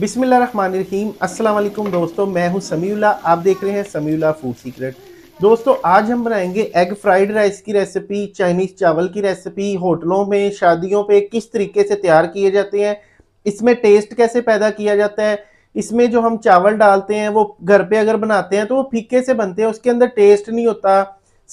बिसमिल्ल रहीम अस्सलाम दोस्तों मैं हूं समीउल्ला आप देख रहे हैं समीउल्ला फूड सीक्रेट दोस्तों आज हम बनाएंगे एग फ्राइड राइस की रेसिपी चाइनीज़ चावल की रेसिपी होटलों में शादियों पे किस तरीके से तैयार किए जाते हैं इसमें टेस्ट कैसे पैदा किया जाता है इसमें जो हम चावल डालते हैं वो घर पे अगर बनाते हैं तो वो फीके से बनते हैं उसके अंदर टेस्ट नहीं होता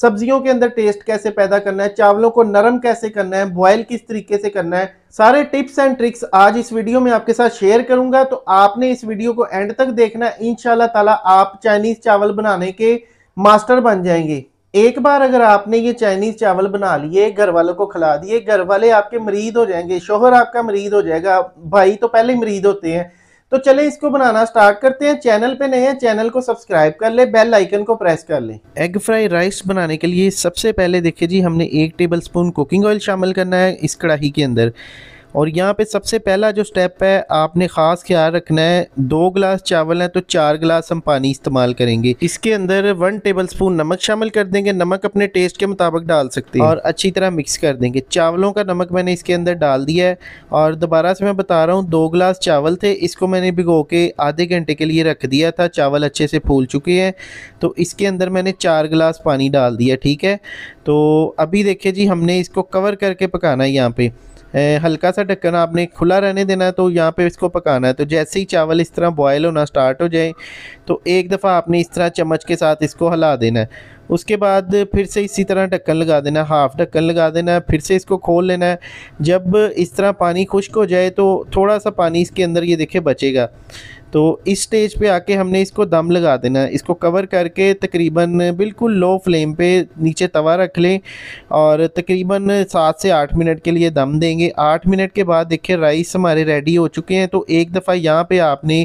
सब्जियों के अंदर टेस्ट कैसे पैदा करना है चावलों को नरम कैसे करना है बॉयल किस तरीके से करना है सारे टिप्स एंड ट्रिक्स आज इस वीडियो में आपके साथ शेयर करूंगा तो आपने इस वीडियो को एंड तक देखना इन ताला आप चाइनीज चावल बनाने के मास्टर बन जाएंगे एक बार अगर आपने ये चाइनीज चावल बना लिए घर वालों को खिला दिए घर वाले आपके मरीज हो जाएंगे शोहर आपका मरीज हो जाएगा भाई तो पहले ही मरीज होते हैं तो चले इसको बनाना स्टार्ट करते हैं चैनल पे नए हैं चैनल को सब्सक्राइब कर ले बेल आइकन को प्रेस कर ले एग फ्राई राइस बनाने के लिए सबसे पहले देखिए जी हमने एक टेबल स्पून कुकिंग ऑयल शामिल करना है इस कढ़ाही के अंदर और यहाँ पे सबसे पहला जो स्टेप है आपने ख़ास ख्याल रखना है दो गिलास चावल हैं तो चार गिलास हम पानी इस्तेमाल करेंगे इसके अंदर वन टेबल स्पून नमक शामिल कर देंगे नमक अपने टेस्ट के मुताबिक डाल सकते हैं और अच्छी तरह मिक्स कर देंगे चावलों का नमक मैंने इसके अंदर डाल दिया है और दोबारा से मैं बता रहा हूँ दो गिलास चावल थे इसको मैंने भिगो के आधे घंटे के लिए रख दिया था चावल अच्छे से फूल चुके हैं तो इसके अंदर मैंने चार गिलास पानी डाल दिया ठीक है तो अभी देखिए जी हमने इसको कवर करके पकाना है यहाँ पे हल्का सा ढक्कन आपने खुला रहने देना है तो यहाँ पे इसको पकाना है तो जैसे ही चावल इस तरह बॉयल होना स्टार्ट हो जाए तो एक दफ़ा आपने इस तरह चम्मच के साथ इसको हिला देना है उसके बाद फिर से इसी तरह ढक्कन लगा देना हाफ़ ढक्कन लगा देना फिर से इसको खोल लेना है जब इस तरह पानी खुश्क हो जाए तो थोड़ा सा पानी इसके अंदर ये देखे बचेगा तो इस स्टेज पे आके हमने इसको दम लगा देना इसको कवर करके तकरीबन बिल्कुल लो फ्लेम पे नीचे तवा रख लें और तकरीबन सात से आठ मिनट के लिए दम देंगे आठ मिनट के बाद देखिए राइस हमारे रेडी हो चुके हैं तो एक दफ़ा यहाँ पे आपने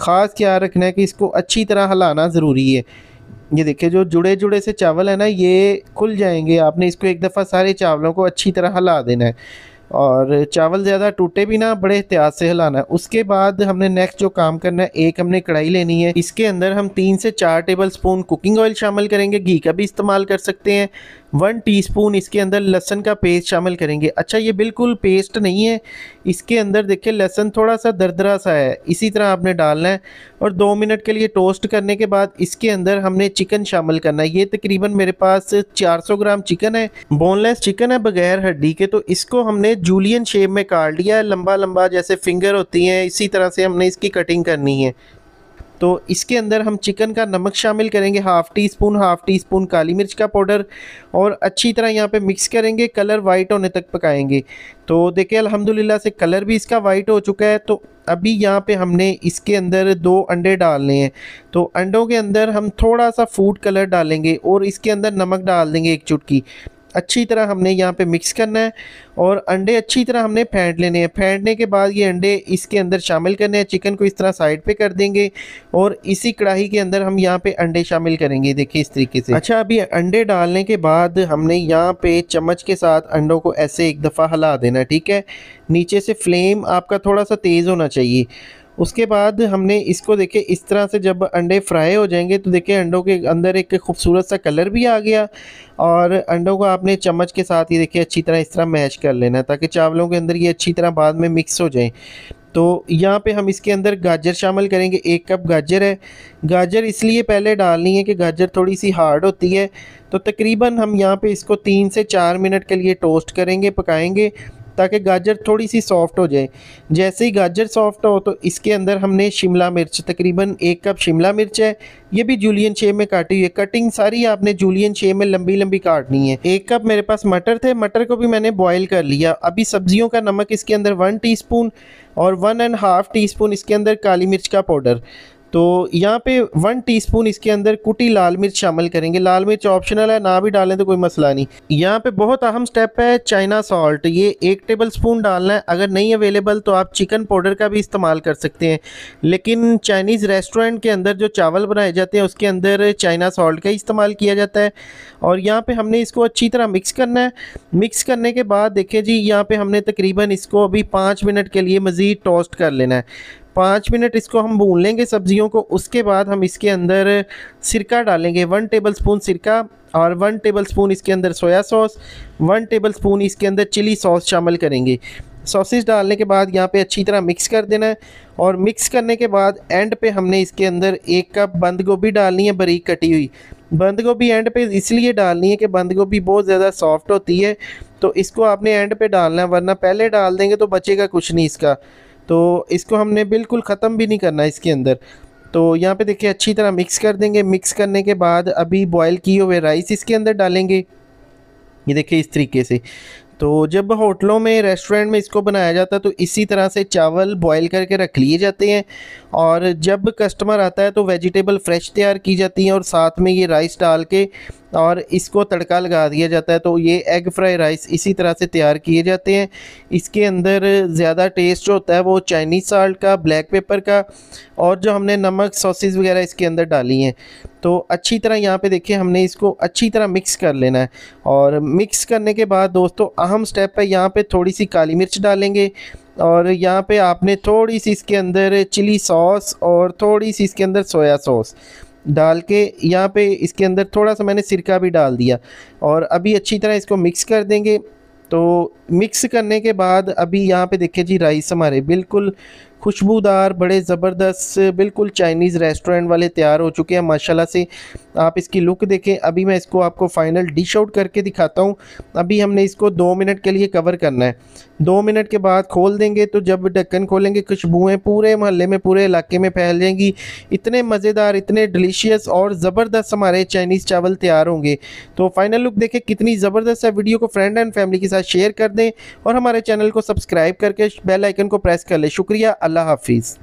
ख़ास ख्याल रखना है कि इसको अच्छी तरह हिलाना ज़रूरी है ये देखिए जो जुड़े जुड़े से चावल है ना ये खुल जाएंगे आपने इसको एक दफ़ा सारे चावलों को अच्छी तरह हिला देना है और चावल ज़्यादा टूटे भी ना बड़े एहतियात से हिलाना है उसके बाद हमने नेक्स्ट जो काम करना है एक हमने कढ़ाई लेनी है इसके अंदर हम तीन से चार टेबल स्पून कुकिंग ऑयल शामिल करेंगे घी का भी इस्तेमाल कर सकते हैं वन टीस्पून इसके अंदर लहसन का पेस्ट शामिल करेंगे अच्छा ये बिल्कुल पेस्ट नहीं है इसके अंदर देखिए लहसन थोड़ा सा दरदरा सा है इसी तरह आपने डालना है और दो मिनट के लिए टोस्ट करने के बाद इसके अंदर हमने चिकन शामिल करना है ये तकरीबन मेरे पास 400 ग्राम चिकन है बोनलेस चिकन है बगैर हड्डी के तो इसको हमने जूलियन शेप में काट लिया है लंबा लंबा जैसे फिंगर होती हैं इसी तरह से हमने इसकी कटिंग करनी है तो इसके अंदर हम चिकन का नमक शामिल करेंगे half teaspoon half teaspoon काली मिर्च का पाउडर और अच्छी तरह यहाँ पे मिक्स करेंगे कलर वाइट होने तक पकाएंगे तो देखिए अल्हम्दुलिल्लाह से कलर भी इसका वाइट हो चुका है तो अभी यहाँ पे हमने इसके अंदर दो अंडे डालने हैं तो अंडों के अंदर हम थोड़ा सा फूड कलर डालेंगे और इसके अंदर नमक डाल देंगे एक चुटकी अच्छी तरह हमने यहाँ पे मिक्स करना है और अंडे अच्छी तरह हमने फेंट लेने हैं फेंटने के बाद ये अंडे इसके अंदर शामिल करने हैं चिकन को इस तरह साइड पे कर देंगे और इसी कढ़ाई के अंदर हम यहाँ पे अंडे शामिल करेंगे देखिए इस तरीके से अच्छा अभी अंडे डालने के बाद हमने यहाँ पे चम्मच के साथ अंडों को ऐसे एक दफ़ा हिला देना ठीक है नीचे से फ्लेम आपका थोड़ा सा तेज़ होना चाहिए उसके बाद हमने इसको देखे इस तरह से जब अंडे फ्राई हो जाएंगे तो देखे अंडों के अंदर एक खूबसूरत सा कलर भी आ गया और अंडों को आपने चम्मच के साथ ही देखिए अच्छी तरह इस तरह मैश कर लेना ताकि चावलों के अंदर ये अच्छी तरह बाद में मिक्स हो जाए तो यहाँ पे हम इसके अंदर गाजर शामिल करेंगे एक कप गाजर है गाजर इसलिए पहले डालनी है कि गाजर थोड़ी सी हार्ड होती है तो तकरीबन हम यहाँ पे इसको तीन से चार मिनट के लिए टोस्ट करेंगे पकाएंगे ताकि गाजर थोड़ी सी सॉफ्ट हो जाए जैसे ही गाजर सॉफ्ट हो तो इसके अंदर हमने शिमला मिर्च तकरीबन एक कप शिमला मिर्च है ये भी जूलियन शेप में काटी हुई है कटिंग सारी आपने जूलियन शेप में लंबी लंबी काटनी है एक कप मेरे पास मटर थे मटर को भी मैंने बॉयल कर लिया अभी सब्जियों का नमक इसके अंदर वन टी और one and half teaspoon इसके अंदर काली मिर्च का पाउडर तो यहाँ पे वन टीस्पून इसके अंदर कुटी लाल मिर्च शामिल करेंगे लाल मिर्च ऑप्शनल है ना भी डालें तो कोई मसला नहीं यहाँ पे बहुत अहम स्टेप है चाइना सॉल्ट ये एक टेबल स्पून डालना है अगर नहीं अवेलेबल तो आप चिकन पाउडर का भी इस्तेमाल कर सकते हैं लेकिन चाइनीज़ रेस्टोरेंट के अंदर जो चावल बनाए जाते हैं उसके अंदर चाइना सॉल्ट का इस्तेमाल किया जाता है और यहाँ पर हमने इसको अच्छी तरह मिक्स करना है मिक्स करने के बाद देखिए जी यहाँ पर हमने तकरीबन इसको अभी पाँच मिनट के लिए मज़ीद टोस्ट कर लेना है पाँच मिनट इसको हम भून लेंगे सब्जियों को उसके बाद हम इसके अंदर सिरका डालेंगे वन टेबल स्पून सिरका और वन टेबल स्पून इसके अंदर soya sauce one tablespoon इसके अंदर चिली सॉस शामिल करेंगे सॉसेज डालने के बाद यहाँ पे अच्छी तरह मिक्स कर देना है और मिक्स करने के बाद एंड पे हमने इसके अंदर एक कप बंद गोभी डालनी है बरीक कटी हुई बंद गोभी एंड पे इसलिए डालनी है कि बंद गोभी बहुत ज़्यादा सॉफ्ट होती है तो इसको आपने एंड पे डालना है वरना पहले डाल देंगे तो बचेगा कुछ नहीं इसका तो इसको हमने बिल्कुल ख़त्म भी नहीं करना इसके अंदर तो यहाँ पे देखिए अच्छी तरह मिक्स कर देंगे मिक्स करने के बाद अभी बॉयल किए हुए राइस इसके अंदर डालेंगे ये देखिए इस तरीके से तो जब होटलों में रेस्टोरेंट में इसको बनाया जाता है तो इसी तरह से चावल बॉयल करके रख लिए जाते हैं और जब कस्टमर आता है तो वेजिटेबल फ्रेश तैयार की जाती हैं और साथ में ये राइस डाल के और इसको तड़का लगा दिया जाता है तो ये एग फ्राई राइस इसी तरह से तैयार किए जाते हैं इसके अंदर ज़्यादा टेस्ट होता है वो चाइनीज़ साल्ट का ब्लैक पेपर का और जो हमने नमक सॉसेज वगैरह इसके अंदर डाली हैं तो अच्छी तरह यहाँ पे देखिए हमने इसको अच्छी तरह मिक्स कर लेना है और मिक्स करने के बाद दोस्तों अहम स्टेप है यहाँ पे थोड़ी सी काली मिर्च डालेंगे और यहाँ पे आपने थोड़ी सी इसके अंदर चिली सॉस और थोड़ी सी इसके अंदर सोया सॉस डाल के यहाँ पे इसके अंदर थोड़ा सा मैंने सिरका भी डाल दिया और अभी अच्छी तरह इसको मिक्स कर देंगे तो मिक्स करने के बाद अभी यहाँ पे देखिए जी राइस हमारे बिल्कुल खुशबूदार बड़े ज़बरदस्त बिल्कुल चाइनीज़ रेस्टोरेंट वाले तैयार हो चुके हैं माशाल्लाह से आप इसकी लुक देखें अभी मैं इसको आपको फ़ाइनल डिश आउट करके दिखाता हूँ अभी हमने इसको दो मिनट के लिए कवर करना है दो मिनट के बाद खोल देंगे तो जब ढक्कन खोलेंगे खुशबुएँ पूरे महल्ले में पूरे इलाके में फैल जाएंगी इतने मज़ेदार इतने डिलीशियस और ज़बरदस्त हमारे चाइनीज़ चावल तैयार होंगे तो फाइनल लुक देखें कितनी ज़बरदस्त है वीडियो को फ्रेंड एंड फैमिली के साथ शेयर कर दें और हमारे चैनल को सब्सक्राइब करके बेल आइकन को प्रेस कर लें शुक्रिया अल्लाह हाफिज़